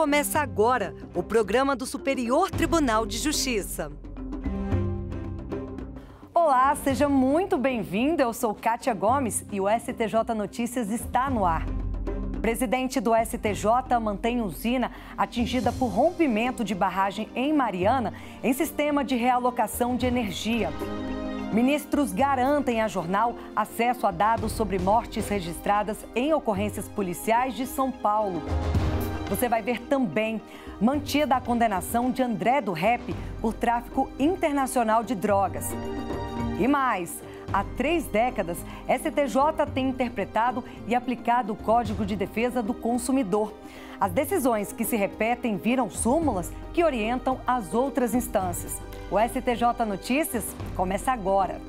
começa agora o programa do Superior Tribunal de Justiça. Olá, seja muito bem-vindo. Eu sou Kátia Gomes e o STJ Notícias está no ar. O presidente do STJ mantém usina atingida por rompimento de barragem em Mariana em sistema de realocação de energia. Ministros garantem a jornal acesso a dados sobre mortes registradas em ocorrências policiais de São Paulo. Você vai ver também mantida a condenação de André do Rep por tráfico internacional de drogas. E mais, há três décadas, STJ tem interpretado e aplicado o Código de Defesa do Consumidor. As decisões que se repetem viram súmulas que orientam as outras instâncias. O STJ Notícias começa agora.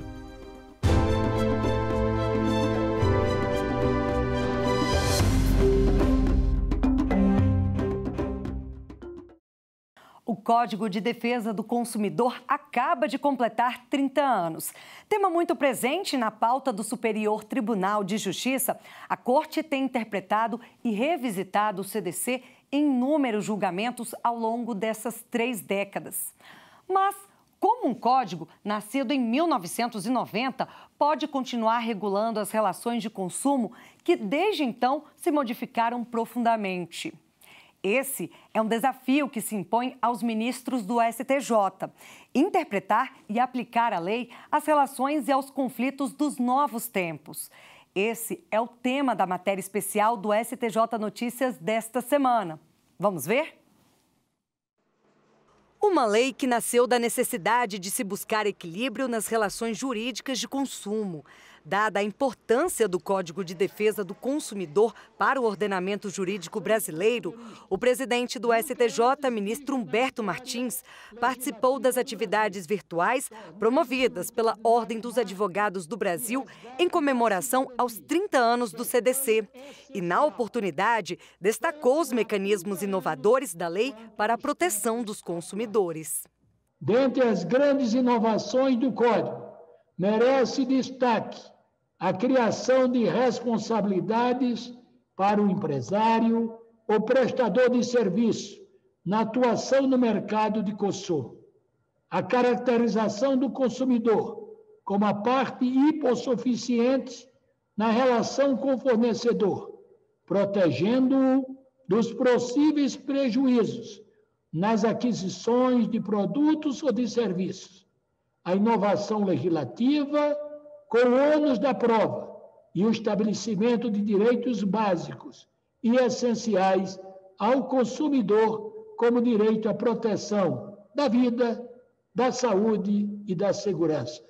Código de Defesa do Consumidor acaba de completar 30 anos. Tema muito presente na pauta do Superior Tribunal de Justiça, a Corte tem interpretado e revisitado o CDC em inúmeros julgamentos ao longo dessas três décadas. Mas como um código nascido em 1990 pode continuar regulando as relações de consumo que desde então se modificaram profundamente. Esse é um desafio que se impõe aos ministros do STJ: interpretar e aplicar a lei às relações e aos conflitos dos novos tempos. Esse é o tema da matéria especial do STJ Notícias desta semana. Vamos ver? Uma lei que nasceu da necessidade de se buscar equilíbrio nas relações jurídicas de consumo dada a importância do Código de Defesa do Consumidor para o ordenamento jurídico brasileiro, o presidente do STJ, ministro Humberto Martins, participou das atividades virtuais promovidas pela Ordem dos Advogados do Brasil em comemoração aos 30 anos do CDC. E, na oportunidade, destacou os mecanismos inovadores da lei para a proteção dos consumidores. Dentre as grandes inovações do Código, merece destaque a criação de responsabilidades para o empresário ou prestador de serviço na atuação no mercado de consumo, a caracterização do consumidor como a parte hipossuficiente na relação com o fornecedor, protegendo-o dos possíveis prejuízos nas aquisições de produtos ou de serviços, a inovação legislativa com o ônus da prova e o estabelecimento de direitos básicos e essenciais ao consumidor, como direito à proteção da vida, da saúde e da segurança.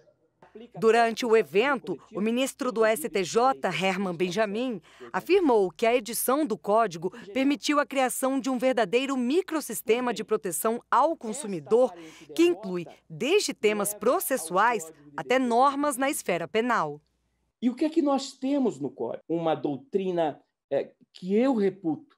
Durante o evento, o ministro do STJ, Herman Benjamin, afirmou que a edição do código permitiu a criação de um verdadeiro microsistema de proteção ao consumidor, que inclui desde temas processuais até normas na esfera penal. E o que é que nós temos no código? Uma doutrina é, que eu reputo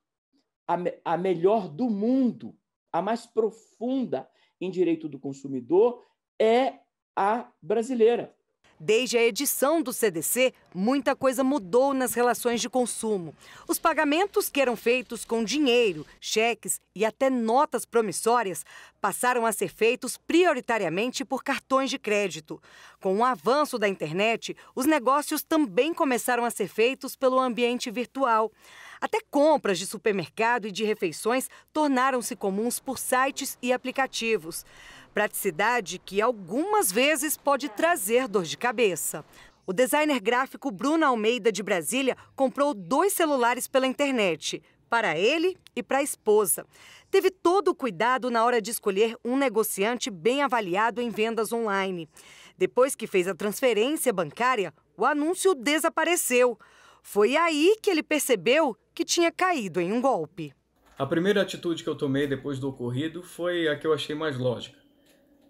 a, me a melhor do mundo, a mais profunda em direito do consumidor, é à brasileira. Desde a edição do CDC, muita coisa mudou nas relações de consumo. Os pagamentos que eram feitos com dinheiro, cheques e até notas promissórias passaram a ser feitos prioritariamente por cartões de crédito. Com o avanço da internet, os negócios também começaram a ser feitos pelo ambiente virtual. Até compras de supermercado e de refeições tornaram-se comuns por sites e aplicativos. Praticidade que algumas vezes pode trazer dor de cabeça. O designer gráfico Bruno Almeida de Brasília comprou dois celulares pela internet, para ele e para a esposa. Teve todo o cuidado na hora de escolher um negociante bem avaliado em vendas online. Depois que fez a transferência bancária, o anúncio desapareceu. Foi aí que ele percebeu que tinha caído em um golpe. A primeira atitude que eu tomei depois do ocorrido foi a que eu achei mais lógica.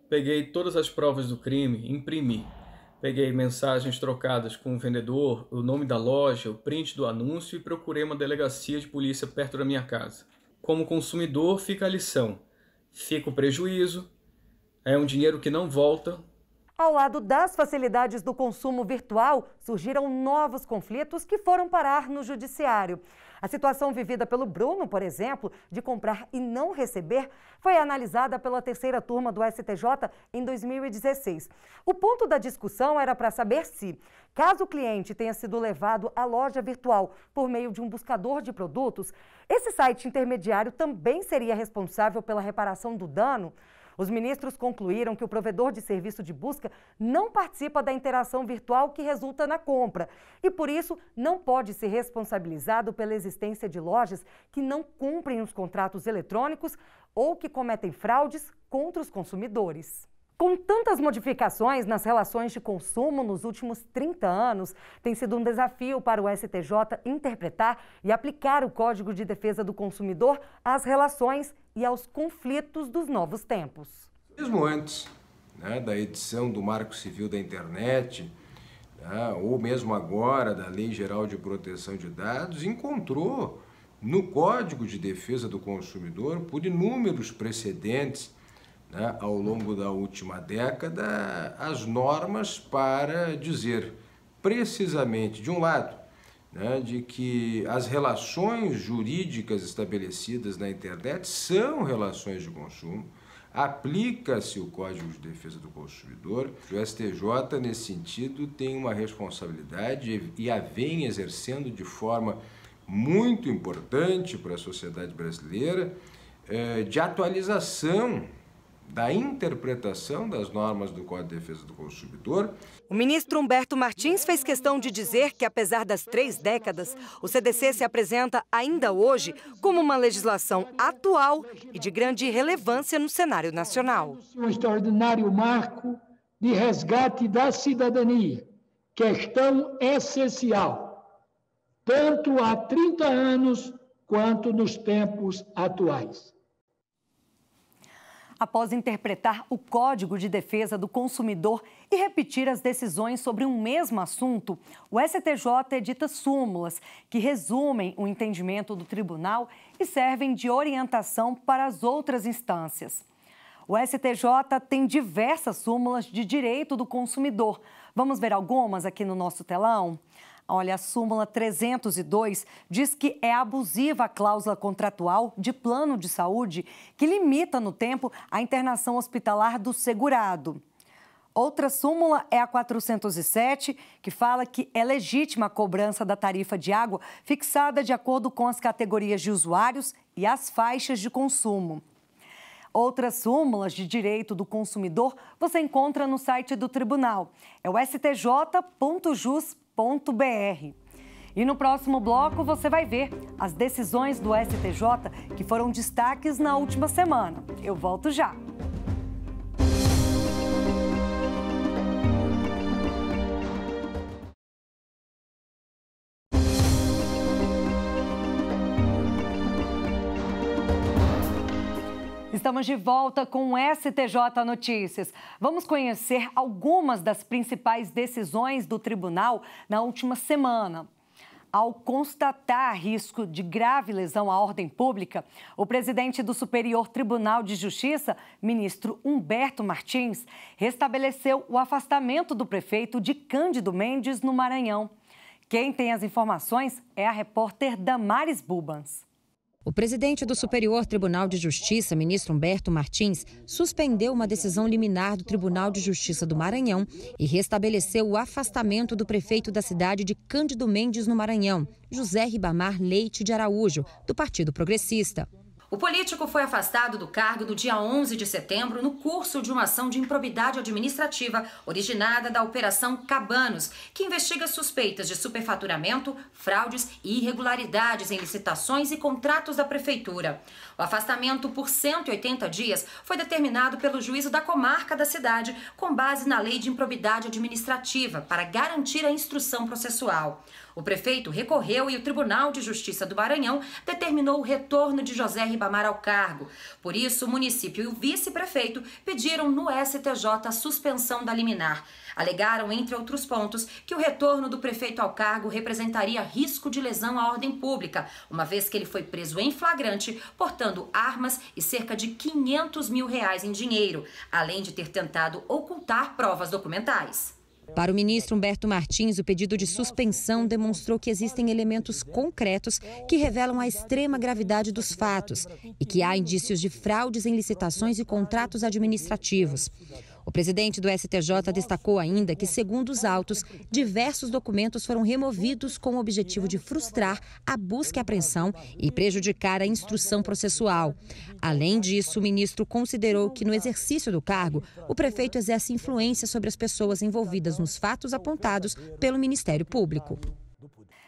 Peguei todas as provas do crime, imprimi. Peguei mensagens trocadas com o vendedor, o nome da loja, o print do anúncio e procurei uma delegacia de polícia perto da minha casa. Como consumidor, fica a lição: fica o prejuízo, é um dinheiro que não volta. Ao lado das facilidades do consumo virtual, surgiram novos conflitos que foram parar no judiciário. A situação vivida pelo Bruno, por exemplo, de comprar e não receber, foi analisada pela terceira turma do STJ em 2016. O ponto da discussão era para saber se, caso o cliente tenha sido levado à loja virtual por meio de um buscador de produtos, esse site intermediário também seria responsável pela reparação do dano. Os ministros concluíram que o provedor de serviço de busca não participa da interação virtual que resulta na compra e, por isso, não pode ser responsabilizado pela existência de lojas que não cumprem os contratos eletrônicos ou que cometem fraudes contra os consumidores. Com tantas modificações nas relações de consumo nos últimos 30 anos, tem sido um desafio para o STJ interpretar e aplicar o Código de Defesa do Consumidor às relações e aos conflitos dos novos tempos. Mesmo antes né, da edição do Marco Civil da Internet, né, ou mesmo agora da Lei Geral de Proteção de Dados, encontrou no Código de Defesa do Consumidor, por inúmeros precedentes, né, ao longo da última década as normas para dizer precisamente, de um lado, né, de que as relações jurídicas estabelecidas na internet são relações de consumo, aplica-se o Código de Defesa do Consumidor. O STJ, nesse sentido, tem uma responsabilidade e a vem exercendo de forma muito importante para a sociedade brasileira eh, de atualização da interpretação das normas do Código de Defesa do Consumidor. O ministro Humberto Martins fez questão de dizer que, apesar das três décadas, o CDC se apresenta ainda hoje como uma legislação atual e de grande relevância no cenário nacional. É um extraordinário marco de resgate da cidadania, questão essencial, tanto há 30 anos quanto nos tempos atuais após interpretar o Código de Defesa do Consumidor e repetir as decisões sobre um mesmo assunto, o STJ edita súmulas que resumem o entendimento do tribunal e servem de orientação para as outras instâncias. O STJ tem diversas súmulas de direito do consumidor. Vamos ver algumas aqui no nosso telão? Olha, a súmula 302 diz que é abusiva a cláusula contratual de plano de saúde que limita no tempo a internação hospitalar do segurado. Outra súmula é a 407, que fala que é legítima a cobrança da tarifa de água fixada de acordo com as categorias de usuários e as faixas de consumo. Outras súmulas de direito do consumidor você encontra no site do tribunal. É o stj.jus.br www.sj.br. E no próximo bloco você vai ver as decisões do STJ que foram destaques na última semana. Eu volto já. Estamos de volta com o STJ Notícias. Vamos conhecer algumas das principais decisões do tribunal na última semana. Ao constatar risco de grave lesão à ordem pública, o presidente do Superior Tribunal de Justiça, ministro Humberto Martins, restabeleceu o afastamento do prefeito de Cândido Mendes, no Maranhão. Quem tem as informações é a repórter Damares Bubans. O presidente do Superior Tribunal de Justiça, ministro Humberto Martins, suspendeu uma decisão liminar do Tribunal de Justiça do Maranhão e restabeleceu o afastamento do prefeito da cidade de Cândido Mendes, no Maranhão, José Ribamar Leite de Araújo, do Partido Progressista. O político foi afastado do cargo no dia 11 de setembro no curso de uma ação de improbidade administrativa originada da Operação Cabanos, que investiga suspeitas de superfaturamento, fraudes e irregularidades em licitações e contratos da prefeitura. O afastamento por 180 dias foi determinado pelo juízo da comarca da cidade, com base na Lei de Improbidade Administrativa, para garantir a instrução processual. O prefeito recorreu e o Tribunal de Justiça do Maranhão determinou o retorno de José Ribeiro Ribamar ao cargo. Por isso, o município e o vice-prefeito pediram no STJ a suspensão da liminar. Alegaram, entre outros pontos, que o retorno do prefeito ao cargo representaria risco de lesão à ordem pública, uma vez que ele foi preso em flagrante, portando armas e cerca de 500 mil reais em dinheiro, além de ter tentado ocultar provas documentais. Para o ministro Humberto Martins, o pedido de suspensão demonstrou que existem elementos concretos que revelam a extrema gravidade dos fatos e que há indícios de fraudes em licitações e contratos administrativos. O presidente do STJ destacou ainda que, segundo os autos, diversos documentos foram removidos com o objetivo de frustrar a busca e apreensão e prejudicar a instrução processual. Além disso, o ministro considerou que, no exercício do cargo, o prefeito exerce influência sobre as pessoas envolvidas nos fatos apontados pelo Ministério Público.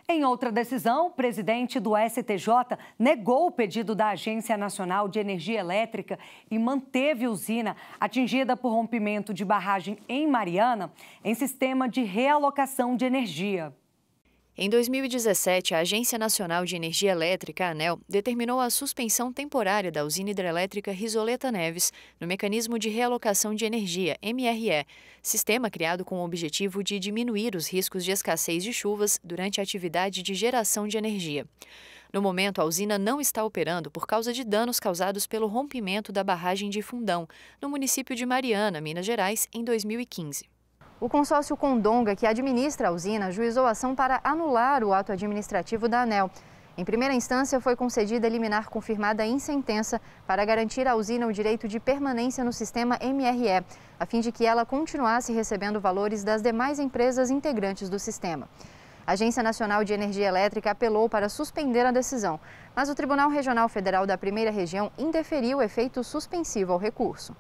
Em outra decisão, o presidente do STJ negou o pedido da Agência Nacional de Energia Elétrica e manteve a usina atingida por rompimento de barragem em Mariana em sistema de realocação de energia. Em 2017, a Agência Nacional de Energia Elétrica, ANEL, determinou a suspensão temporária da usina hidrelétrica Risoleta Neves no Mecanismo de Realocação de Energia, MRE, sistema criado com o objetivo de diminuir os riscos de escassez de chuvas durante a atividade de geração de energia. No momento, a usina não está operando por causa de danos causados pelo rompimento da barragem de Fundão, no município de Mariana, Minas Gerais, em 2015. O consórcio Condonga, que administra a usina, juizou ação para anular o ato administrativo da ANEL. Em primeira instância, foi concedida liminar confirmada em sentença para garantir à usina o direito de permanência no sistema MRE, a fim de que ela continuasse recebendo valores das demais empresas integrantes do sistema. A Agência Nacional de Energia Elétrica apelou para suspender a decisão, mas o Tribunal Regional Federal da Primeira Região indeferiu o efeito suspensivo ao recurso.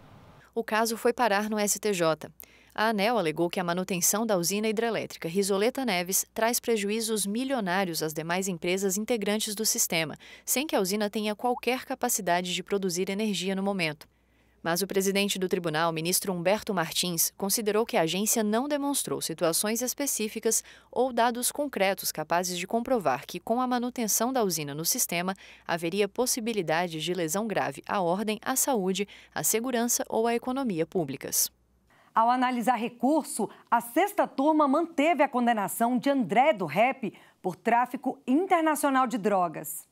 O caso foi parar no STJ. A ANEL alegou que a manutenção da usina hidrelétrica Risoleta Neves traz prejuízos milionários às demais empresas integrantes do sistema, sem que a usina tenha qualquer capacidade de produzir energia no momento. Mas o presidente do tribunal, ministro Humberto Martins, considerou que a agência não demonstrou situações específicas ou dados concretos capazes de comprovar que, com a manutenção da usina no sistema, haveria possibilidade de lesão grave à ordem, à saúde, à segurança ou à economia públicas. Ao analisar recurso, a sexta turma manteve a condenação de André do Rep por tráfico internacional de drogas.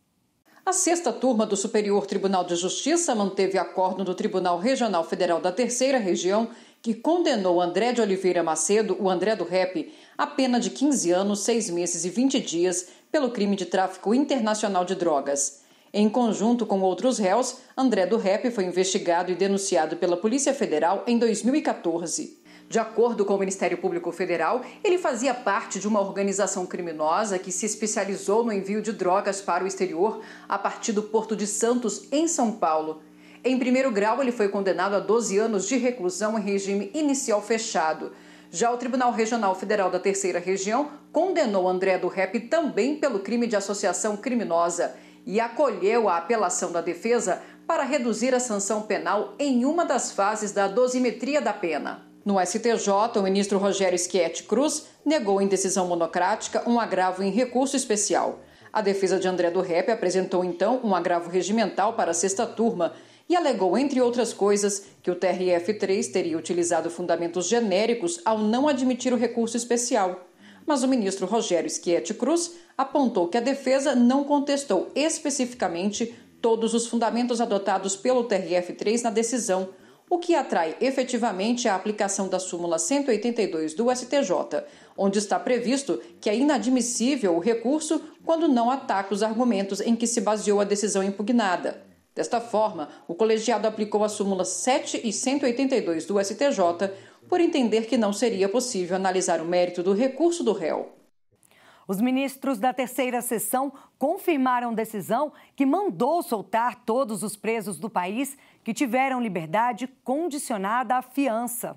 A sexta turma do Superior Tribunal de Justiça manteve acordo do Tribunal Regional Federal da Terceira Região que condenou André de Oliveira Macedo, o André do Rep, a pena de 15 anos, 6 meses e 20 dias pelo crime de tráfico internacional de drogas. Em conjunto com outros réus, André do Rep foi investigado e denunciado pela Polícia Federal em 2014. De acordo com o Ministério Público Federal, ele fazia parte de uma organização criminosa que se especializou no envio de drogas para o exterior a partir do Porto de Santos, em São Paulo. Em primeiro grau, ele foi condenado a 12 anos de reclusão em regime inicial fechado. Já o Tribunal Regional Federal da Terceira Região condenou André do Rep também pelo crime de associação criminosa e acolheu a apelação da defesa para reduzir a sanção penal em uma das fases da dosimetria da pena. No STJ, o ministro Rogério Schietti Cruz negou em decisão monocrática um agravo em recurso especial. A defesa de André do Rep apresentou então um agravo regimental para a sexta turma e alegou, entre outras coisas, que o TRF-3 teria utilizado fundamentos genéricos ao não admitir o recurso especial mas o ministro Rogério Schietti Cruz apontou que a defesa não contestou especificamente todos os fundamentos adotados pelo TRF3 na decisão, o que atrai efetivamente a aplicação da súmula 182 do STJ, onde está previsto que é inadmissível o recurso quando não ataca os argumentos em que se baseou a decisão impugnada. Desta forma, o colegiado aplicou a súmula 7 e 182 do STJ, por entender que não seria possível analisar o mérito do recurso do réu. Os ministros da terceira sessão confirmaram decisão que mandou soltar todos os presos do país que tiveram liberdade condicionada à fiança.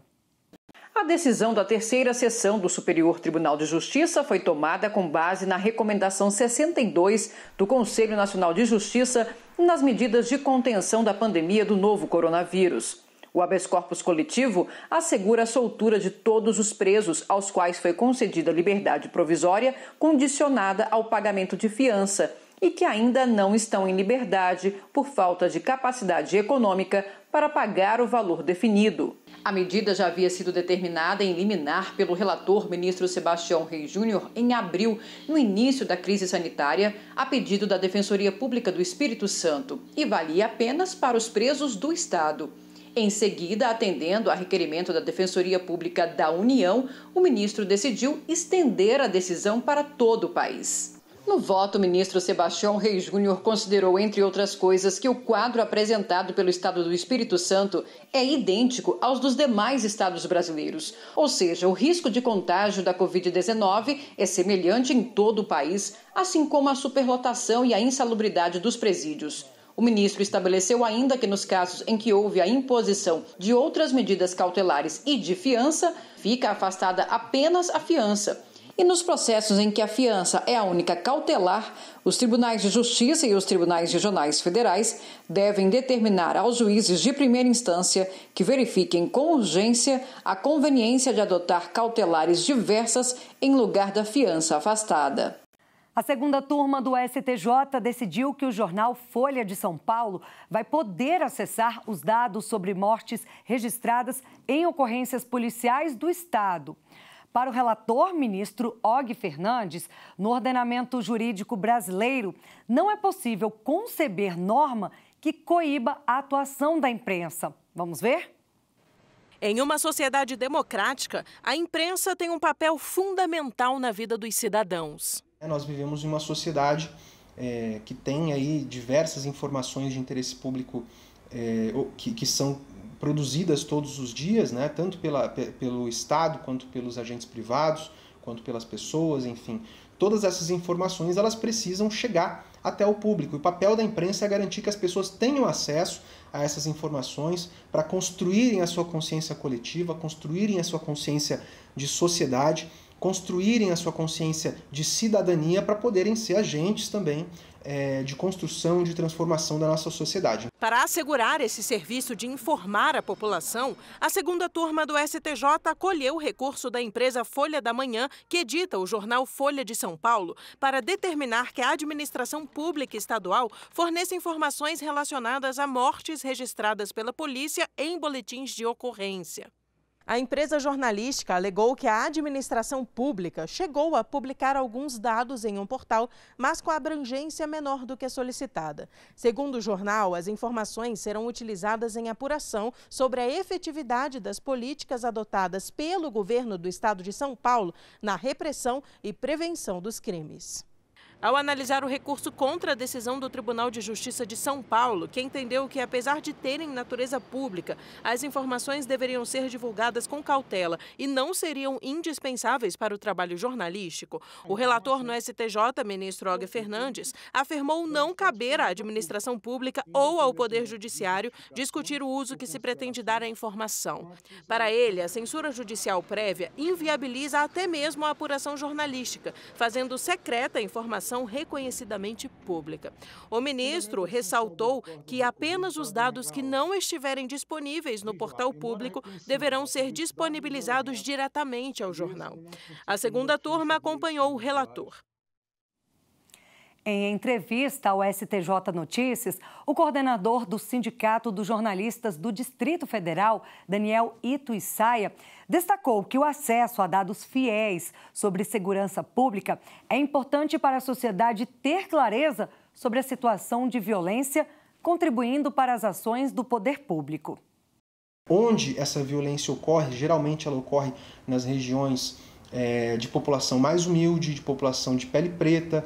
A decisão da terceira sessão do Superior Tribunal de Justiça foi tomada com base na recomendação 62 do Conselho Nacional de Justiça nas medidas de contenção da pandemia do novo coronavírus. O habeas corpus coletivo assegura a soltura de todos os presos aos quais foi concedida liberdade provisória condicionada ao pagamento de fiança e que ainda não estão em liberdade por falta de capacidade econômica para pagar o valor definido. A medida já havia sido determinada em liminar pelo relator ministro Sebastião Rei Júnior em abril, no início da crise sanitária, a pedido da Defensoria Pública do Espírito Santo, e valia apenas para os presos do Estado. Em seguida, atendendo a requerimento da Defensoria Pública da União, o ministro decidiu estender a decisão para todo o país. No voto, o ministro Sebastião Reis Júnior considerou, entre outras coisas, que o quadro apresentado pelo Estado do Espírito Santo é idêntico aos dos demais estados brasileiros. Ou seja, o risco de contágio da Covid-19 é semelhante em todo o país, assim como a superlotação e a insalubridade dos presídios. O ministro estabeleceu ainda que nos casos em que houve a imposição de outras medidas cautelares e de fiança, fica afastada apenas a fiança. E nos processos em que a fiança é a única cautelar, os tribunais de justiça e os tribunais regionais federais devem determinar aos juízes de primeira instância que verifiquem com urgência a conveniência de adotar cautelares diversas em lugar da fiança afastada. A segunda turma do STJ decidiu que o jornal Folha de São Paulo vai poder acessar os dados sobre mortes registradas em ocorrências policiais do Estado. Para o relator, ministro Og Fernandes, no ordenamento jurídico brasileiro, não é possível conceber norma que coíba a atuação da imprensa. Vamos ver? Em uma sociedade democrática, a imprensa tem um papel fundamental na vida dos cidadãos. Né, nós vivemos em uma sociedade é, que tem aí diversas informações de interesse público é, que, que são produzidas todos os dias, né? tanto pela, pelo Estado quanto pelos agentes privados, quanto pelas pessoas, enfim. Todas essas informações elas precisam chegar até o público. o papel da imprensa é garantir que as pessoas tenham acesso a essas informações para construírem a sua consciência coletiva, construírem a sua consciência de sociedade construírem a sua consciência de cidadania para poderem ser agentes também eh, de construção e de transformação da nossa sociedade. Para assegurar esse serviço de informar a população, a segunda turma do STJ acolheu o recurso da empresa Folha da Manhã, que edita o jornal Folha de São Paulo, para determinar que a administração pública estadual forneça informações relacionadas a mortes registradas pela polícia em boletins de ocorrência. A empresa jornalística alegou que a administração pública chegou a publicar alguns dados em um portal, mas com abrangência menor do que solicitada. Segundo o jornal, as informações serão utilizadas em apuração sobre a efetividade das políticas adotadas pelo governo do estado de São Paulo na repressão e prevenção dos crimes. Ao analisar o recurso contra a decisão do Tribunal de Justiça de São Paulo, que entendeu que, apesar de terem natureza pública, as informações deveriam ser divulgadas com cautela e não seriam indispensáveis para o trabalho jornalístico, o relator no STJ, ministro Og Fernandes, afirmou não caber à administração pública ou ao Poder Judiciário discutir o uso que se pretende dar à informação. Para ele, a censura judicial prévia inviabiliza até mesmo a apuração jornalística, fazendo secreta a informação informação reconhecidamente pública. O ministro assim, ressaltou que apenas os dados que não estiverem disponíveis no portal público deverão ser disponibilizados diretamente ao jornal. A segunda turma acompanhou o relator. Em entrevista ao STJ Notícias, o coordenador do Sindicato dos Jornalistas do Distrito Federal, Daniel Ito Isaia, destacou que o acesso a dados fiéis sobre segurança pública é importante para a sociedade ter clareza sobre a situação de violência, contribuindo para as ações do poder público. Onde essa violência ocorre, geralmente ela ocorre nas regiões é, de população mais humilde, de população de pele preta,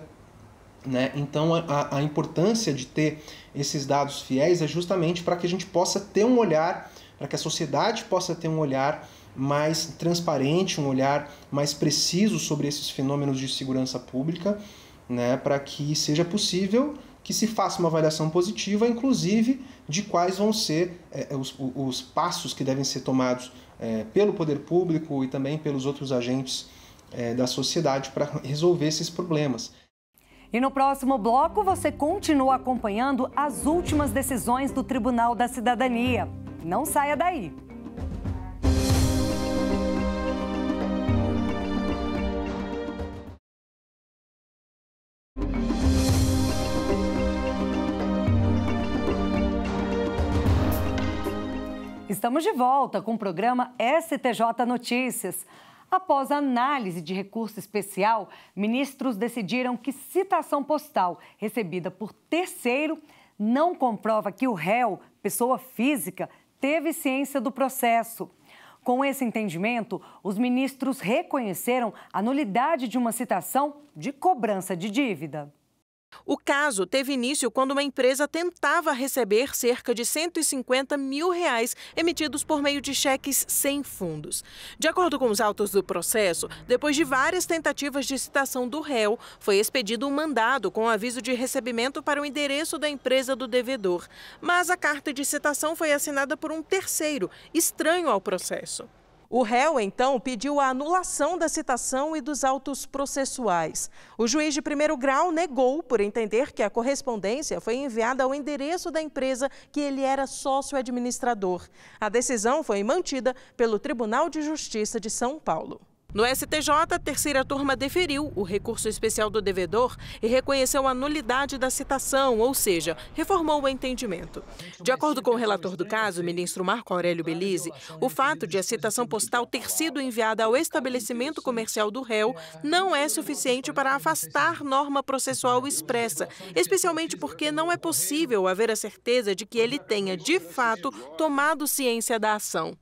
né? Então, a, a, importância de ter esses dados fiéis é justamente para que a gente possa ter um olhar, para que a sociedade possa ter um olhar mais transparente, um olhar mais preciso sobre esses fenômenos de segurança pública, né? para que seja possível que se faça uma avaliação positiva, inclusive de quais vão ser é, os, os, passos que devem ser tomados é, pelo poder público e também pelos outros agentes é, da sociedade para resolver esses problemas. E no próximo bloco você continua acompanhando as últimas decisões do Tribunal da Cidadania. Não saia daí! Estamos de volta com o programa STJ Notícias. Após análise de recurso especial, ministros decidiram que citação postal recebida por terceiro não comprova que o réu, pessoa física, teve ciência do processo. Com esse entendimento, os ministros reconheceram a nulidade de uma citação de cobrança de dívida. O caso teve início quando uma empresa tentava receber cerca de 150 mil reais emitidos por meio de cheques sem fundos. De acordo com os autos do processo, depois de várias tentativas de citação do réu, foi expedido um mandado com aviso de recebimento para o endereço da empresa do devedor. Mas a carta de citação foi assinada por um terceiro, estranho ao processo. O réu, então, pediu a anulação da citação e dos autos processuais. O juiz de primeiro grau negou por entender que a correspondência foi enviada ao endereço da empresa que ele era sócio administrador. A decisão foi mantida pelo Tribunal de Justiça de São Paulo. No STJ, a terceira turma deferiu o recurso especial do devedor e reconheceu a nulidade da citação, ou seja, reformou o entendimento. De acordo com o relator do caso, ministro Marco Aurélio Belize, o fato de a citação postal ter sido enviada ao estabelecimento comercial do réu não é suficiente para afastar norma processual expressa, especialmente porque não é possível haver a certeza de que ele tenha, de fato, tomado ciência da ação.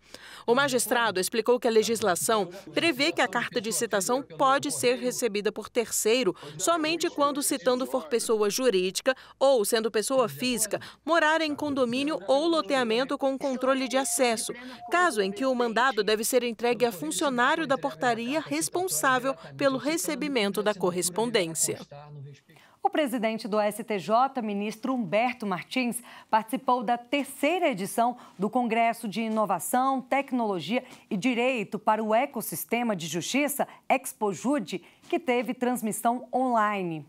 O magistrado explicou que a legislação prevê que que a carta de citação pode ser recebida por terceiro somente quando o citando for pessoa jurídica ou, sendo pessoa física, morar em condomínio ou loteamento com controle de acesso, caso em que o mandado deve ser entregue a funcionário da portaria responsável pelo recebimento da correspondência. O presidente do STJ, ministro Humberto Martins, participou da terceira edição do Congresso de Inovação, Tecnologia e Direito para o Ecossistema de Justiça, ExpoJude, que teve transmissão online.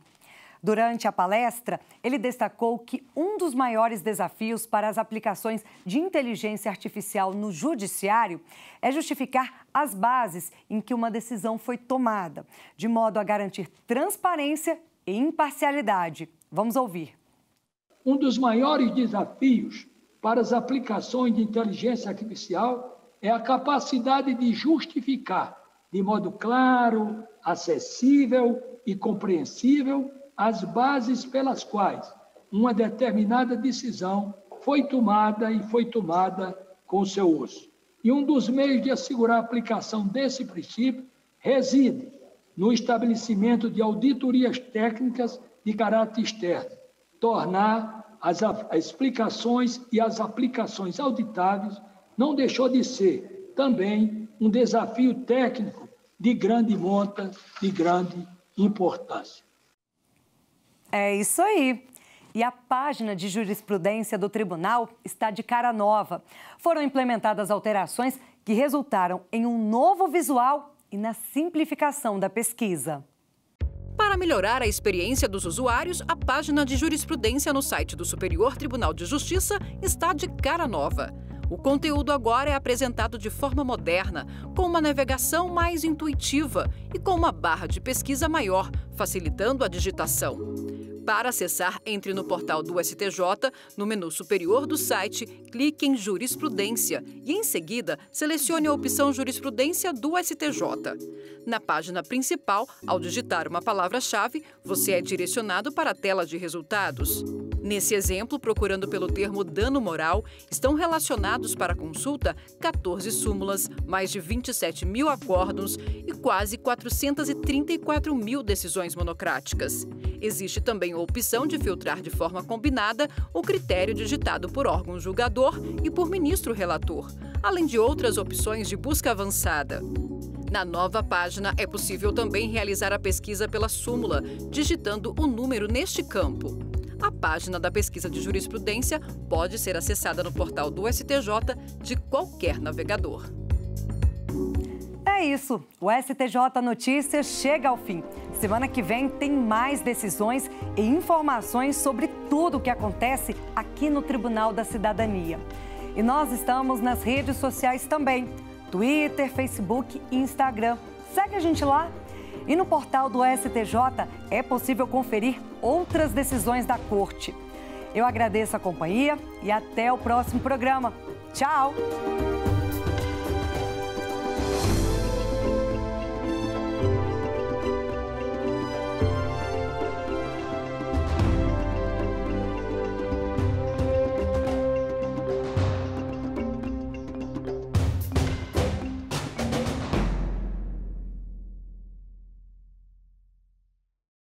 Durante a palestra, ele destacou que um dos maiores desafios para as aplicações de inteligência artificial no judiciário é justificar as bases em que uma decisão foi tomada, de modo a garantir transparência e imparcialidade. Vamos ouvir. Um dos maiores desafios para as aplicações de inteligência artificial é a capacidade de justificar de modo claro, acessível e compreensível as bases pelas quais uma determinada decisão foi tomada e foi tomada com seu uso. E um dos meios de assegurar a aplicação desse princípio reside no estabelecimento de auditorias técnicas de caráter externo, tornar as explicações e as aplicações auditáveis não deixou de ser também um desafio técnico de grande monta, de grande importância. É isso aí. E a página de jurisprudência do tribunal está de cara nova. Foram implementadas alterações que resultaram em um novo visual e na simplificação da pesquisa. Para melhorar a experiência dos usuários, a página de jurisprudência no site do Superior Tribunal de Justiça está de cara nova. O conteúdo agora é apresentado de forma moderna, com uma navegação mais intuitiva e com uma barra de pesquisa maior, facilitando a digitação. Para acessar, entre no portal do STJ, no menu superior do site, clique em Jurisprudência e, em seguida, selecione a opção Jurisprudência do STJ. Na página principal, ao digitar uma palavra-chave, você é direcionado para a tela de resultados. Nesse exemplo, procurando pelo termo dano moral, estão relacionados para consulta 14 súmulas, mais de 27 mil acórdons e quase 434 mil decisões monocráticas. Existe também a opção de filtrar de forma combinada o critério digitado por órgão julgador e por ministro relator, além de outras opções de busca avançada. Na nova página é possível também realizar a pesquisa pela súmula, digitando o número neste campo. A página da pesquisa de jurisprudência pode ser acessada no portal do STJ de qualquer navegador. É isso. O STJ Notícias chega ao fim. Semana que vem tem mais decisões e informações sobre tudo o que acontece aqui no Tribunal da Cidadania. E nós estamos nas redes sociais também: Twitter, Facebook e Instagram. Segue a gente lá e no portal do STJ é possível conferir outras decisões da Corte. Eu agradeço a companhia e até o próximo programa. Tchau!